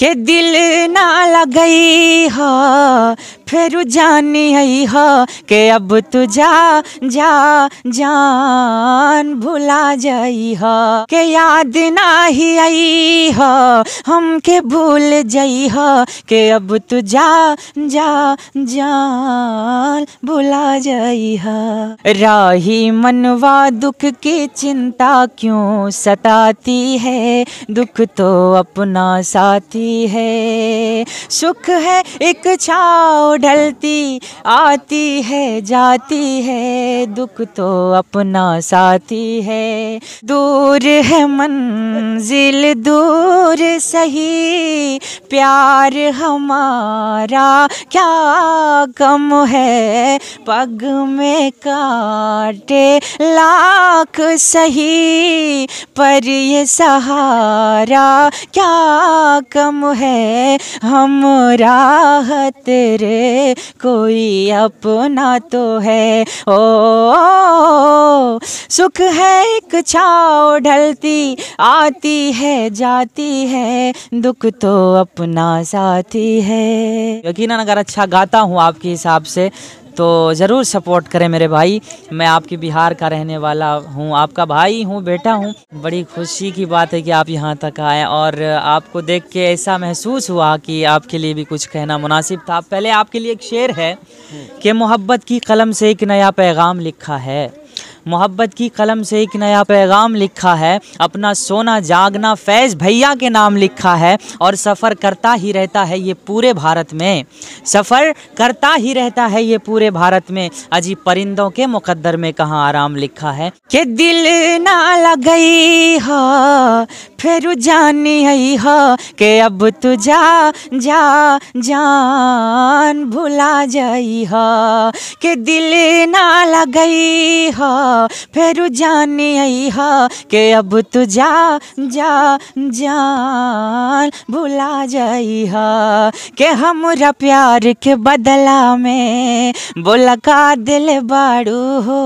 के दिल ना लगई हो फिर जानी आई हो के अब तू जा जा जान भुला जाई हो के याद ना ही आई हो हम के भूल जाई हो के अब तू जा जा जान भुला जाई हो राही मनवा दुख की चिंता क्यों सताती है दुख तो अपना साथी आती है सुख है एक छाव ढलती आती है जाती है दुख तो अपना साथी है दूर है मंजिल दूर सही प्यार हमारा क्या कम है पग में काटे लाख सही पर ये सहारा क्या कम है हम राहत रे कोई अपना तो है ओ, ओ, ओ सुख है एक छाओ ढलती आती है जाती है दुख तो अपना साथी है यकीन अगर अच्छा गाता हूँ आपके हिसाब से तो ज़रूर सपोर्ट करें मेरे भाई मैं आपके बिहार का रहने वाला हूँ आपका भाई हूँ बेटा हूँ बड़ी खुशी की बात है कि आप यहाँ तक आए और आपको देख के ऐसा महसूस हुआ कि आपके लिए भी कुछ कहना मुनासिब था पहले आपके लिए एक शेर है कि मोहब्बत की कलम से एक नया पैगाम लिखा है मोहब्बत की कलम से एक नया पैगाम लिखा है अपना सोना जागना फैज़ भैया के नाम लिखा है और सफ़र करता ही रहता है ये पूरे भारत में सफ़र करता ही रहता है ये पूरे भारत में अजी परिंदों के मुकद्दर में कहाँ आराम लिखा है के दिल ना लगई हो फिर जानी आई हो के अब तू जा जा जान भुला जाई हो के दिल ना लगई हो फिर जानी आई हो के अब तू जा जा जान भुला जाई हो के हमरा प्यार के बदला में बोला का दिल बाड़ू हो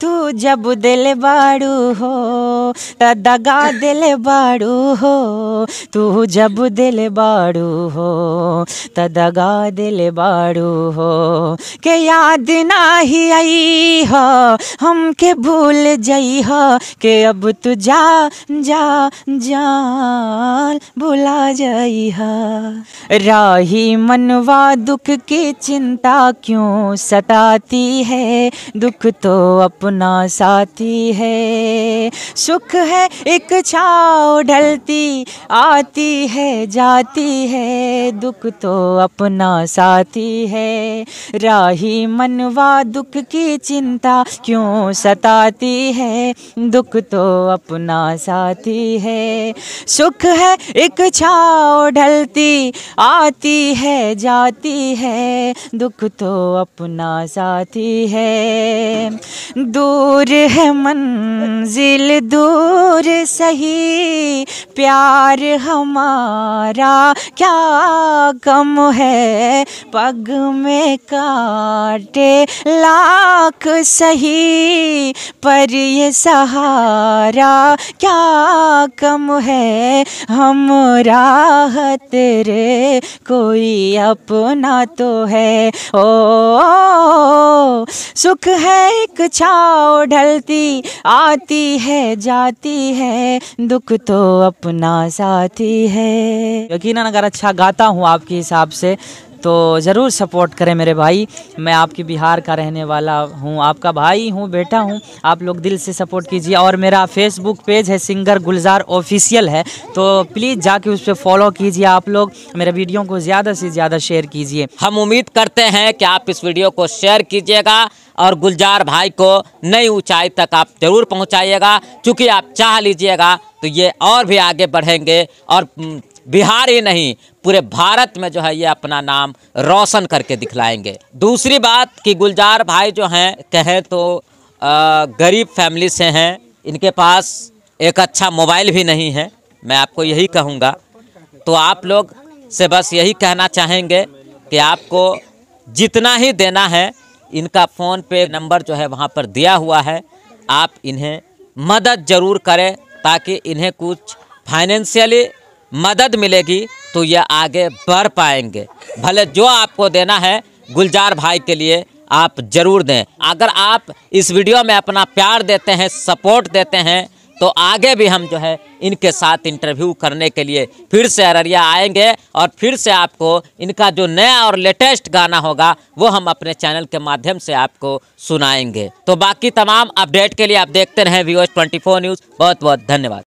तू जब बाबू दिल बाड़ू हो दगा दिल बाड़ू हो तू जब दिल बाड़ू हो दगा दिल बाड़ू हो के याद ना ही आई हो हम के भूल जई हो के अब तू जा जा जान भुला जई हो राही मनवा दुख की चिंता क्यों सताती है दुख तो अपना सा आती है सुख है एक छाव ढलती आती है जाती है दुख तो अपना साथी है राही मनवा दुख की चिंता क्यों सताती है दुख तो अपना साथी है सुख है एक छाव ढलती आती है जाती है दुख तो अपना साथी है दूर मन मंजिल दूर सही प्यार हमारा क्या कम है पग में काटे लाख सही पर ये सहारा क्या कम है हम राह तेरे कोई अपना तो है ओ, ओ, ओ सुख है एक छाव ढलती आ आती है जाती है दुख तो अपना साथी है यकीनन अगर अच्छा गाता हूँ आपके हिसाब से तो ज़रूर सपोर्ट करें मेरे भाई मैं आपके बिहार का रहने वाला हूँ आपका भाई हूँ बेटा हूँ आप लोग दिल से सपोर्ट कीजिए और मेरा फेसबुक पेज है सिंगर गुलजार ऑफिशियल है तो प्लीज़ जाके उस पर फॉलो कीजिए आप लोग मेरे वीडियो को ज़्यादा से ज़्यादा शेयर कीजिए हम उम्मीद करते हैं कि आप इस वीडियो को शेयर कीजिएगा और गुलजार भाई को नई ऊंचाई तक आप ज़रूर पहुँचाइएगा चूँकि आप चाह लीजिएगा तो ये और भी आगे बढ़ेंगे और हम्म, बिहार ही नहीं पूरे भारत में जो है ये अपना नाम रोशन करके दिखलाएंगे दूसरी बात कि गुलजार भाई जो हैं कहें तो गरीब फैमिली से हैं इनके पास एक अच्छा मोबाइल भी नहीं है मैं आपको यही कहूँगा तो आप लोग से बस यही कहना चाहेंगे कि आपको जितना ही देना है इनका फ़ोन पे नंबर जो है वहाँ पर दिया हुआ है आप इन्हें मदद ज़रूर करें ताकि इन्हें कुछ फाइनेंशियली मदद मिलेगी तो ये आगे बढ़ पाएंगे भले जो आपको देना है गुलजार भाई के लिए आप ज़रूर दें अगर आप इस वीडियो में अपना प्यार देते हैं सपोर्ट देते हैं तो आगे भी हम जो है इनके साथ इंटरव्यू करने के लिए फिर से अररिया आएंगे और फिर से आपको इनका जो नया और लेटेस्ट गाना होगा वो हम अपने चैनल के माध्यम से आपको सुनाएंगे तो बाकी तमाम अपडेट के लिए आप देखते रहें व्यूज ट्वेंटी न्यूज़ बहुत बहुत धन्यवाद